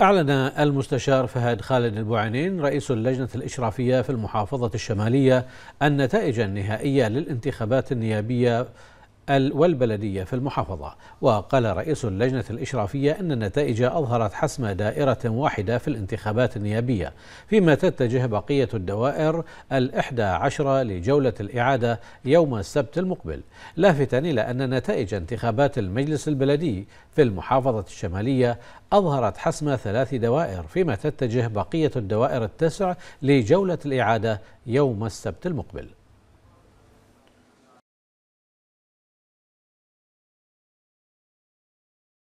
أعلن المستشار فهد خالد البوعينين رئيس اللجنة الإشرافية في المحافظة الشمالية النتائج النهائية للانتخابات النيابية والبلدية في المحافظة وقال رئيس اللجنة الإشرافية أن النتائج أظهرت حسم دائرة واحدة في الانتخابات النيابية فيما تتجه بقية الدوائر الإحدى عشرة لجولة الإعادة يوم السبت المقبل لافتا إلى أن نتائج انتخابات المجلس البلدي في المحافظة الشمالية أظهرت حسم ثلاث دوائر فيما تتجه بقية الدوائر التسع لجولة الإعادة يوم السبت المقبل